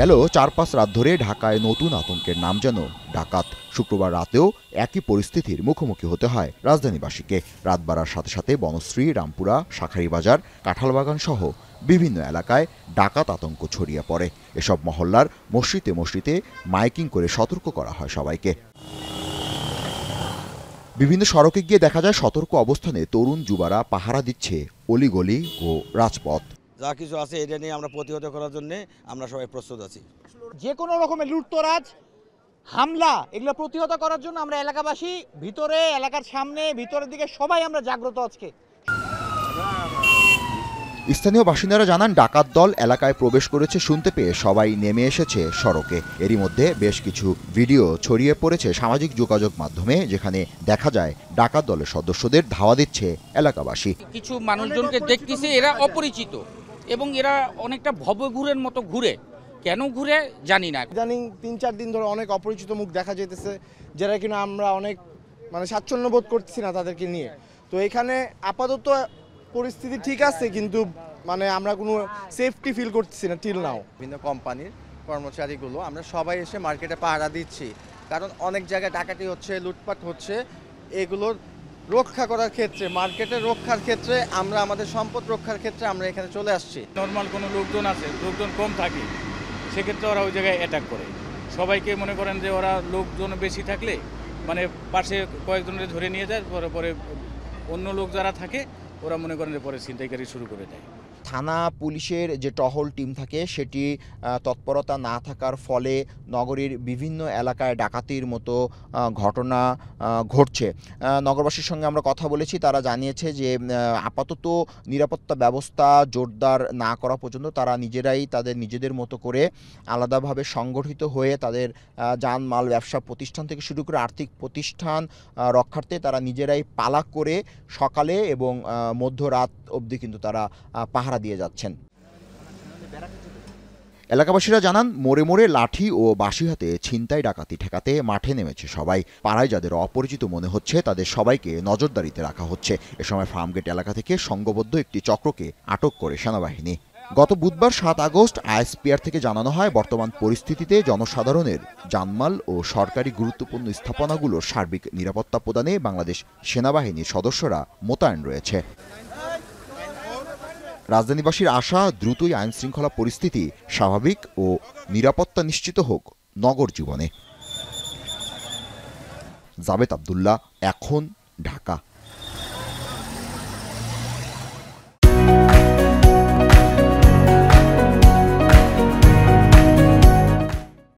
গেল চার পাঁচ রাত ধরে ঢাকায় নতুন আতঙ্কের নাম যেন ডাকাত শুক্রবার রাতেও একই পরিস্থিতির মুখোমুখি হতে হয় রাজধানীবাসীকে রাত বাড়ার সাথে সাথে বনশ্রী রামপুরা শাখারিবাজার কাঁঠালবাগান সহ বিভিন্ন এলাকায় ডাকাত আতঙ্ক ছড়িয়ে পড়ে এসব মহল্লার মসজিদে মসজিদে মাইকিং করে সতর্ক করা হয় সবাইকে বিভিন্ন সড়কে গিয়ে দেখা যায় সতর্ক অবস্থানে তরুণ যুবারা পাহারা দিচ্ছে অলিগলি ও রাজপথ যা কিছু আছে এটা নিয়ে আমরা প্রতিহত করার জন্য আমরা সবাই প্রস্তুত আছি যে কোনো রকমের লুটতরাজ হামলা এগুলো প্রতিহত করার জন্য আমরা এলাকাবাসী ভিতরে এলাকার সামনে ভিতরের দিকে সবাই আমরা জাগ্রত আজকে স্থানীয় বাসিন্দারা জানান ডাকাত দল এলাকায় প্রবেশ করেছে শুনতে পেয়ে সবাই নেমে এসেছে সড়কে এরই মধ্যে বেশ কিছু ভিডিও ছড়িয়ে পড়েছে সামাজিক যোগাযোগ মাধ্যমে যেখানে দেখা যায় ডাকাত দলের সদস্যদের ধাওয়া দিচ্ছে এলাকাবাসী কিছু মানুষজনকে দেখতেছে এরা অপরিচিত এবং এরা অনেকটা ভবঘুরের মতো ঘুরে কেন ঘুরে জানি না ইদানিং তিন চার দিন ধরে অনেক অপরিচিত মুখ দেখা যেতেছে যারা কিনা আমরা অনেক মানে স্বাচ্ছন্দ্য বোধ করতেছি না তাদেরকে নিয়ে তো এখানে আপাতত পরিস্থিতি ঠিক আছে কিন্তু মানে আমরা কোনো সেফটি ফিল করতেছি না টিল নাও বিভিন্ন কোম্পানির কর্মচারীগুলো আমরা সবাই এসে মার্কেটে পাহারা দিচ্ছি কারণ অনেক জায়গায় ডাকাতি হচ্ছে লুটপাট হচ্ছে এগুলোর রক্ষা করার ক্ষেত্রে মার্কেটে রক্ষার ক্ষেত্রে আমরা আমাদের সম্পদ রক্ষার ক্ষেত্রে আমরা এখানে চলে আসছি নর্মাল কোনো লোকজন আছে লোকজন কম থাকে সেক্ষেত্রে ওরা ওই জায়গায় অ্যাটাক করে সবাইকে মনে করেন যে ওরা লোকজন বেশি থাকলে মানে পাশে কয়েকজনের ধরে নিয়ে যায় পরে পরে অন্য লোক যারা থাকে ওরা মনে করেন পরে ছিনতাইকারী শুরু করে দেয় থানা পুলিশের যে টহল টিম থাকে সেটি তৎপরতা না থাকার ফলে নগরীর বিভিন্ন এলাকায় ডাকাতির মতো ঘটনা ঘটছে নগরবাসীর সঙ্গে আমরা কথা বলেছি তারা জানিয়েছে যে আপাতত নিরাপত্তা ব্যবস্থা জোরদার না করা পর্যন্ত তারা নিজেরাই তাদের নিজেদের মতো করে আলাদাভাবে সংগঠিত হয়ে তাদের যানমাল ব্যবসা প্রতিষ্ঠান থেকে শুরু করে আর্থিক প্রতিষ্ঠান রক্ষার্থে তারা নিজেরাই পালা করে সকালে এবং মধ্যরাত অবধি কিন্তু তারা পাহারা দিয়ে যাচ্ছেন এলাকাবাসীরা জানান মোড়ে মোড়ে লাঠি ও বাঁশি হাতে ছিনতাই ডাকাতি ঠেকাতে মাঠে নেমেছে সবাই পাড়ায় যাদের অপরিচিত মনে হচ্ছে তাদের সবাইকে নজরদারিতে রাখা হচ্ছে এ সময় ফার্মগেট এলাকা থেকে সংঘবদ্ধ একটি চক্রকে আটক করে সেনাবাহিনী গত বুধবার সাত আগস্ট আইএসপিআর থেকে জানানো হয় বর্তমান পরিস্থিতিতে জনসাধারণের জানমাল ও সরকারি গুরুত্বপূর্ণ স্থাপনাগুলোর সার্বিক নিরাপত্তা প্রদানে বাংলাদেশ সেনাবাহিনীর সদস্যরা মোতায়েন রয়েছে রাজধানীবাসীর আশা দ্রুতই আইন শৃঙ্খলা পরিস্থিতি স্বাভাবিক ও নিরাপত্তা নিশ্চিত হোক নগর জীবনে জাবেদ আবদুল্লাহ এখন ঢাকা